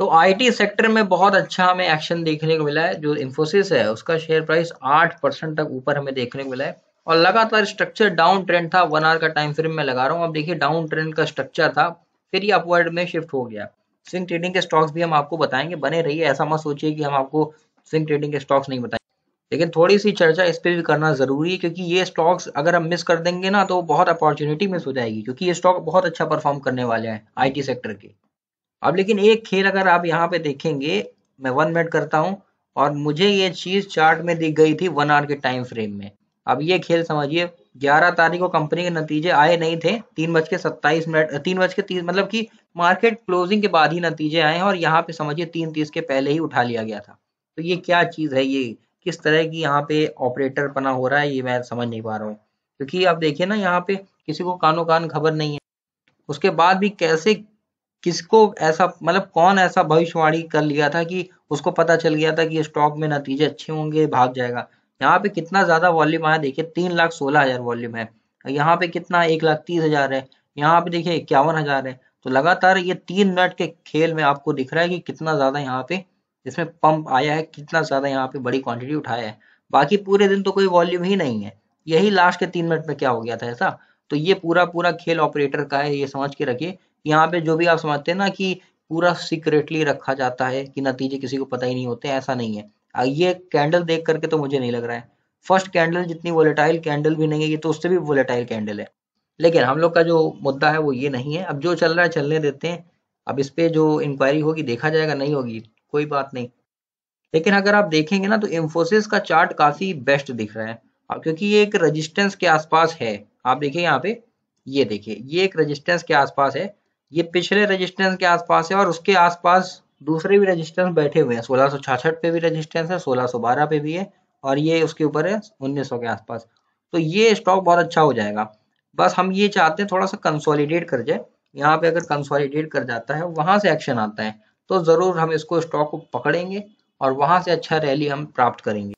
तो IT sector में बहुत अच्छा हमें एक्शन देखने को मिला है जो इन्फोसिस है उसका शेयर प्राइस आठ परसेंट तक ऊपर हमें देखने को मिला है और लगातार स्ट्रक्चर डाउन ट्रेंड था वन आवर का टाइम फ्रेम में लगा रहा हूँ अब देखिए डाउन ट्रेंड का स्ट्रक्चर था फिर ये अपवर्ड में शिफ्ट हो गया स्विंग ट्रेडिंग के स्टॉक्स भी हम आपको बताएंगे बने रहिए ऐसा मत सोचिए कि हम आपको स्विंग ट्रेडिंग के स्टॉक्स नहीं बताएंगे लेकिन थोड़ी सी चर्चा इस पर भी करना जरूरी है क्योंकि ये स्टॉक्स अगर हम मिस कर देंगे ना तो बहुत अपॉर्चुनिटी मिस हो जाएगी क्योंकि ये स्टॉक बहुत अच्छा परफॉर्म करने वाले हैं आईटी सेक्टर के अब लेकिन एक खेल अगर आप यहाँ पे देखेंगे मैं वन मिनट करता हूँ और मुझे ये चीज चार्ट में दिख गई थी वन आवर के टाइम फ्रेम में अब ये खेल समझिए 11 तारीख को कंपनी के नतीजे आए नहीं थे तीन बज के सत्ताईस मिनट तीन बज के तीस मतलब कि मार्केट क्लोजिंग के बाद ही नतीजे आए और यहाँ पे समझिए तीन तीस के पहले ही उठा लिया गया था तो ये क्या चीज़ है ये किस तरह की यहाँ पे ऑपरेटर बना हो रहा है ये मैं समझ नहीं पा रहा हूँ क्योंकि आप देखिए ना यहाँ पे किसी को कानो कान खबर नहीं है उसके बाद भी कैसे किसको ऐसा मतलब कौन ऐसा भविष्यवाणी कर लिया था कि उसको पता चल गया था कि स्टॉक में नतीजे अच्छे होंगे भाग जाएगा यहाँ पे कितना ज्यादा वॉल्यूम आया देखिए तीन लाख सोलह हजार वॉल्यूम है यहाँ पे कितना एक लाख तीस हजार है यहाँ पे देखिए इक्यावन हजार है तो लगातार ये तीन मिनट के खेल में आपको दिख रहा है कि कितना ज्यादा यहाँ पे इसमें पंप आया है कितना ज्यादा यहाँ पे बड़ी क्वांटिटी उठाया है बाकी पूरे दिन तो कोई वॉल्यूम ही नहीं है यही लास्ट के तीन मिनट में क्या हो गया था ऐसा तो ये पूरा पूरा खेल ऑपरेटर का है ये समझ के रखिए यहाँ पे जो भी आप समझते हैं ना कि पूरा सीक्रेटली रखा जाता है कि नतीजे किसी को पता ही नहीं होते ऐसा नहीं है ये कैंडल देख करके तो मुझे नहीं लग रहा है फर्स्ट कैंडल जितनी वोलेटाइल कैंडल भी नहीं है ये तो उससे भी वोलेटाइल कैंडल है लेकिन हम लोग का जो मुद्दा है वो ये नहीं है अब जो चल रहा है चलने देते हैं अब इस पर जो इंक्वायरी होगी देखा जाएगा नहीं होगी कोई बात नहीं लेकिन अगर आप देखेंगे ना तो इन्फोसिस का चार्ट काफी बेस्ट दिख रहा है अब क्योंकि ये एक रेजिस्टेंस के आसपास है आप देखिए यहाँ पे ये देखिए ये एक रेजिस्टेंस के आसपास है ये पिछले रेजिस्टेंस के आसपास है और उसके आसपास दूसरे भी रेजिस्टेंस बैठे हुए हैं सोलह पे भी रेजिस्टेंस है सोलह पे भी है और ये उसके ऊपर है उन्नीस के आसपास तो ये स्टॉक बहुत अच्छा हो जाएगा बस हम ये चाहते हैं थोड़ा सा कंसोलिडेट कर जाए यहाँ पे अगर कंसोलिडेट कर जाता है वहां से एक्शन आता है तो जरूर हम इसको स्टॉक को पकड़ेंगे और वहां से अच्छा रैली हम प्राप्त करेंगे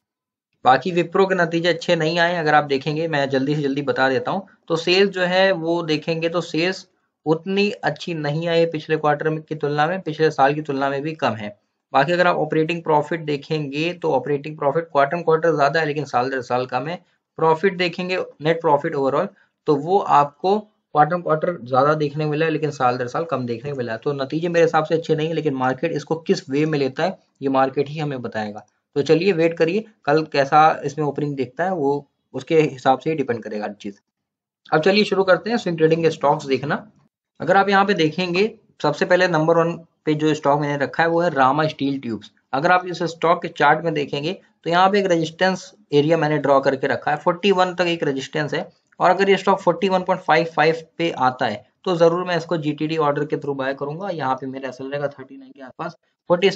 बाकी विप्रो के नतीजे अच्छे नहीं आए अगर आप देखेंगे मैं जल्दी से जल्दी बता देता हूँ तो सेल्स जो है वो देखेंगे तो सेल्स उतनी अच्छी नहीं आई पिछले क्वार्टर में की तुलना में पिछले साल की तुलना में भी कम है बाकी अगर आप ऑपरेटिंग प्रॉफिट देखेंगे तो ऑपरेटिंग प्रॉफिट क्वार्टर क्वार्टर ज्यादा है लेकिन साल दर साल कम है प्रॉफिट देखेंगे नेट प्रॉफिट ओवरऑल तो वो आपको क्वार्टर क्वार्टर ज्यादा देखने मिला है लेकिन साल दर साल कम देखने मिला है तो नतीजे मेरे हिसाब से अच्छे नहीं है लेकिन मार्केट इसको किस वे में लेता है ये मार्केट ही हमें बताएगा तो चलिए वेट करिए कल कैसा इसमें ओपनिंग देखता है वो उसके हिसाब से ही डिपेंड करेगा हर चीज़ अब चलिए शुरू करते हैं स्विंग ट्रेडिंग के स्टॉक्स देखना अगर आप यहाँ पे देखेंगे सबसे पहले नंबर वन पे जो स्टॉक मैंने रखा है वो है रामा स्टील ट्यूब्स अगर आप इस स्टॉक के चार्ट में देखेंगे तो यहाँ पे एक रेजिस्टेंस एरिया मैंने ड्रॉ करके रखा है 41 तक एक रेजिस्टेंस है और अगर ये स्टॉक 41.55 पे आता है तो जरूर मैं इसको जीटीडी ऑर्डर के थ्रू बाय करूंगा यहाँ पे मेरा असल रहेगा थर्टी के आसपास फोर्टी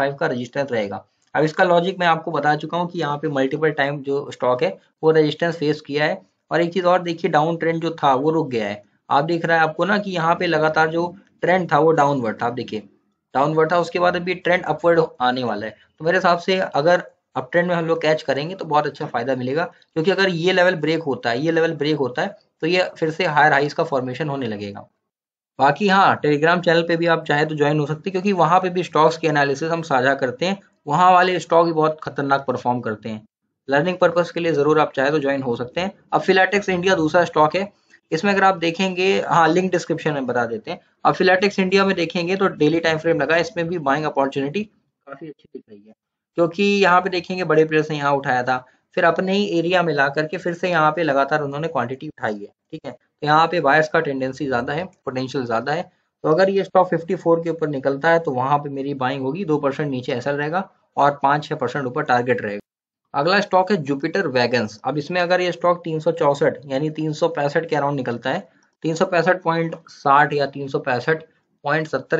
का रजिस्टेंस रहेगा अब इसका लॉजिक मैं आपको बता चुका हूँ कि यहाँ पे मल्टीपल टाइम जो स्टॉक है वो रेजिस्टेंस फेस किया है और एक चीज और देखिए डाउन ट्रेंड जो था वो रुक गया है आप देख रहे हैं आपको ना कि यहाँ पे लगातार जो ट्रेंड था वो डाउनवर्ड था आप देखिए डाउनवर्ड था उसके बाद अभी ट्रेंड अपवर्ड आने वाला है तो मेरे हिसाब से अगर अप ट्रेंड में हम लोग कैच करेंगे तो बहुत अच्छा फायदा मिलेगा क्योंकि अगर ये लेवल ब्रेक होता है ये लेवल ब्रेक होता है तो ये फिर से हायर हाइस का फॉर्मेशन होने लगेगा बाकी हाँ टेलीग्राम चैनल पे भी आप चाहे तो ज्वाइन हो सकते हैं क्योंकि वहाँ पे भी स्टॉक्स के एनालिसिस हम साझा करते हैं वहाँ वाले स्टॉक भी बहुत खतरनाक परफॉर्म करते हैं लर्निंग पर्पज के लिए जरूर आप चाहे तो ज्वाइन हो सकते हैं अब फिलाटेक्स इंडिया दूसरा स्टॉक है इसमें अगर आप देखेंगे हाँ लिंक डिस्क्रिप्शन में बता देते हैं आप फिलेटिक्स इंडिया में देखेंगे तो डेली टाइम फ्रेम लगा इसमें भी बाइंग अपॉर्चुनिटी काफी अच्छी दिख रही है क्योंकि यहाँ पे देखेंगे बड़े प्लेयर्स ने यहाँ उठाया था फिर अपने ही एरिया में ला करके फिर से यहाँ पे लगातार उन्होंने क्वांटिटी उठाई है ठीक है तो यहाँ पे बायर्स का टेंडेंसी ज्यादा है पोटेंशियल ज्यादा है तो अगर ये स्टॉक 54 के ऊपर निकलता है तो वहां पे मेरी बाइंग होगी दो परसेंट नीचे ऐसा रहेगा और पांच छह परसेंट ऊपर टारगेट रहेगा अगला स्टॉक है जुपिटर वैगन्स अब इसमें अगर ये स्टॉक तीन यानी तीन के अराउंड निकलता है तीन या तीन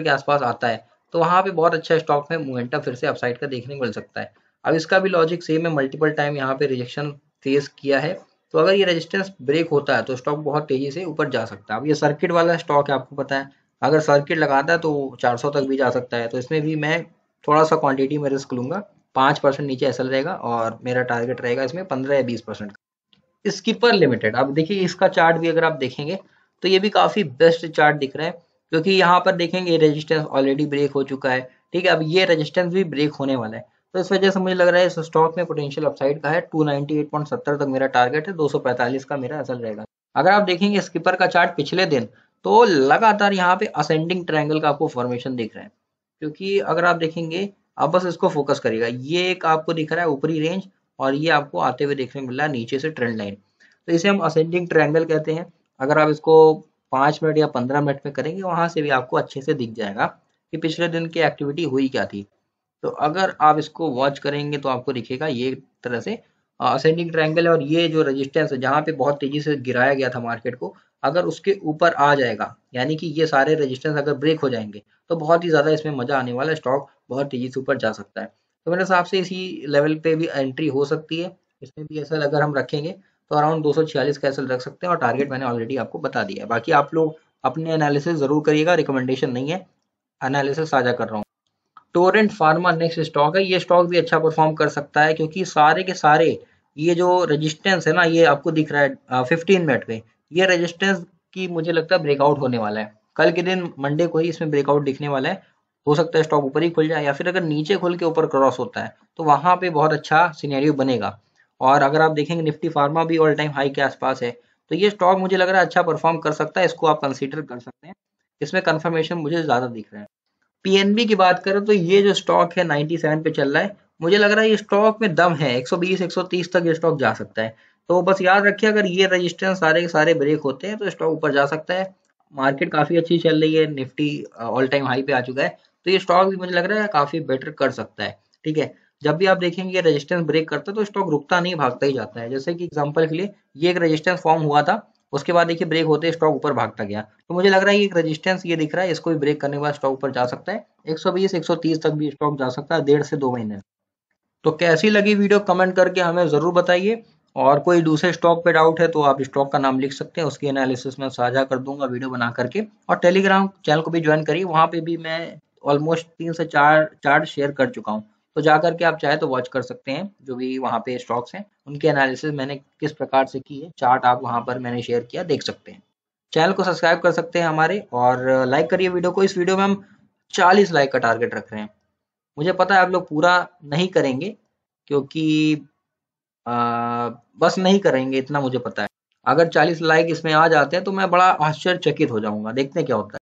के आसपास आता है तो वहाँ पे बहुत अच्छा स्टॉक में मोमेंटम फिर से अपसाइड का देखने को मिल सकता है अब इसका भी लॉजिक सेम है मल्टीपल टाइम यहाँ पे रिजेक्शन फेस किया है तो अगर ये रेजिस्टेंस ब्रेक होता है तो स्टॉक बहुत तेजी से ऊपर जा सकता है अब ये सर्किट वाला स्टॉक है आपको पता है अगर सर्किट लगाता है तो 400 तक भी जा सकता है तो इसमें भी मैं थोड़ा सा क्वांटिटी में रिस्क लूंगा पांच परसेंट नीचे एस रहेगा और मेरा टारगेट रहेगा इसमें पंद्रह या बीस परसेंट स्कीपर लिमिटेड अब देखिए इसका चार्ट भी अगर आप देखेंगे तो ये भी काफ़ी बेस्ट चार्ट दिख रहा है क्योंकि यहाँ पर देखेंगे रेजिस्टेंस ऑलरेडी ब्रेक हो चुका है ठीक है अब ये रेजिस्टेंस भी ब्रेक होने वाला है तो इस वजह से मुझे लग रहा है इस स्टॉक में पोटेंशियल अपसाइड का है 298.70 तक मेरा टारगेट है 245 का मेरा असल रहेगा अगर आप देखेंगे स्किपर का चार्ट पिछले दिन तो लगातार यहाँ पे असेंडिंग ट्रायंगल का आपको फॉर्मेशन दिख रहा है क्योंकि अगर आप देखेंगे अब बस इसको फोकस करिएगा ये एक आपको दिख रहा है ऊपरी रेंज और ये आपको आते हुए देखने को मिल रहा है नीचे से ट्रेंड लाइन तो इसे हम असेंडिंग ट्रेंडल कहते हैं अगर आप इसको पांच मिनट या पंद्रह मिनट में करेंगे वहां से भी आपको अच्छे से दिख जाएगा कि पिछले दिन की एक्टिविटी हुई क्या थी तो अगर आप इसको वॉच करेंगे तो आपको दिखेगा ये तरह से असेंडिंग ट्रायंगल है और ये जो रेजिस्टेंस है जहां पे बहुत तेजी से गिराया गया था मार्केट को अगर उसके ऊपर आ जाएगा यानी कि ये सारे रेजिस्टेंस अगर ब्रेक हो जाएंगे तो बहुत ही ज़्यादा इसमें मजा आने वाला है स्टॉक बहुत तेजी से ऊपर जा सकता है तो मेरे हिसाब से इसी लेवल पे भी एंट्री हो सकती है इसमें भी एसल अगर हम रखेंगे तो अराउंड दो का एसल रख सकते हैं और टारगेट मैंने ऑलरेडी आपको बता दिया है बाकी आप लोग अपने एनालिसिस जरूर करिएगा रिकमेंडेशन नहीं है एनालिसिस साझा कर रहा हूँ टोरेंट फार्मा नेक्स्ट स्टॉक है ये स्टॉक भी अच्छा परफॉर्म कर सकता है क्योंकि सारे के सारे ये जो रेजिस्टेंस है ना ये आपको दिख रहा है फिफ्टीन मिनट में ये रेजिस्टेंस की मुझे लगता है ब्रेकआउट होने वाला है कल के दिन मंडे को ही इसमें ब्रेकआउट दिखने वाला है हो सकता है स्टॉक ऊपर ही खुल जाए या फिर अगर नीचे खुल के ऊपर क्रॉस होता है तो वहां पे बहुत अच्छा सीनेरियो बनेगा और अगर आप देखेंगे निफ्टी फार्मा भी ऑल टाइम हाई के आसपास है तो ये स्टॉक मुझे लग रहा है अच्छा परफॉर्म कर सकता है इसको आप कंसिडर कर सकते हैं इसमें कंफर्मेशन मुझे ज्यादा दिख रहा है पीएनबी की बात करें तो ये जो स्टॉक है 97 पे चल रहा है मुझे लग रहा है ये स्टॉक में दम है 120 130 तक ये स्टॉक जा सकता है तो बस याद रखिए अगर ये रजिस्ट्रेंस सारे के सारे ब्रेक होते हैं तो स्टॉक ऊपर जा सकता है मार्केट काफी अच्छी चल रही है निफ्टी ऑल टाइम हाई पे आ चुका है तो ये स्टॉक भी मुझे लग रहा है काफी बेटर कर सकता है ठीक है जब भी आप देखेंगे रेजिस्टेंस ब्रेक करता है तो स्टॉक रुकता नहीं भागता ही जाता है जैसे कि एग्जाम्पल के लिए ये एक रेजिस्टेंस फॉर्म हुआ था उसके बाद देखिए ब्रेक होते स्टॉक ऊपर भागता गया तो मुझे लग रहा है कि एक रेजिस्टेंस ये दिख रहा है इसको भी ब्रेक करने के बाद स्टॉक ऊपर जा सकता है एक सौ तक भी स्टॉक जा सकता है डेढ़ से दो महीने तो कैसी लगी वीडियो कमेंट करके हमें ज़रूर बताइए और कोई दूसरे स्टॉक पे डाउट है तो आप स्टॉक का नाम लिख सकते हैं उसकी एनालिसिस में साझा कर दूंगा वीडियो बना करके और टेलीग्राम चैनल को भी ज्वाइन करिए वहाँ पे भी मैं ऑलमोस्ट तीन से चार चार्ट शेयर कर चुका हूँ तो जाकर के आप चाहे तो वॉच कर सकते हैं जो भी वहाँ पे स्टॉक्स हैं उनके एनालिसिस मैंने किस प्रकार से की है चार्ट आप वहाँ पर मैंने शेयर किया देख सकते हैं चैनल को सब्सक्राइब कर सकते हैं हमारे और लाइक करिए वीडियो को इस वीडियो में हम 40 लाइक का टारगेट रख रहे हैं मुझे पता है आप लोग पूरा नहीं करेंगे क्योंकि आ, बस नहीं करेंगे इतना मुझे पता है अगर 40 लाइक इसमें आ जाते हैं तो मैं बड़ा आश्चर्यचकित हो जाऊंगा देखते क्या होता है